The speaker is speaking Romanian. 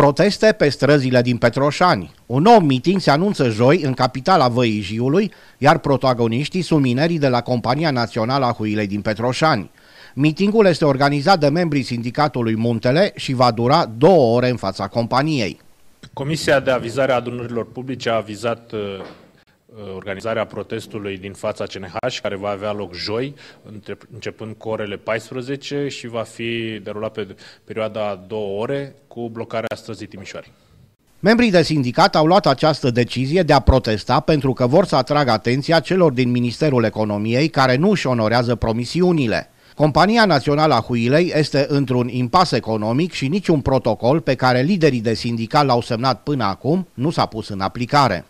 Proteste pe străzile din Petroșani. Un nou miting se anunță joi în capitala Văijiului, iar protagoniștii sunt minerii de la Compania Națională a Huilei din Petroșani. Mitingul este organizat de membrii Sindicatului Muntele și va dura două ore în fața companiei. Comisia de avizare a adunărilor publice a avizat uh, Uh, organizarea protestului din fața CNH, care va avea loc joi, începând cu orele 14 și va fi derulat pe perioada două ore cu blocarea străzii Timișoarei. Membrii de sindicat au luat această decizie de a protesta pentru că vor să atragă atenția celor din Ministerul Economiei care nu își onorează promisiunile. Compania Națională a Huilei este într-un impas economic și niciun protocol pe care liderii de sindicat l-au semnat până acum nu s-a pus în aplicare.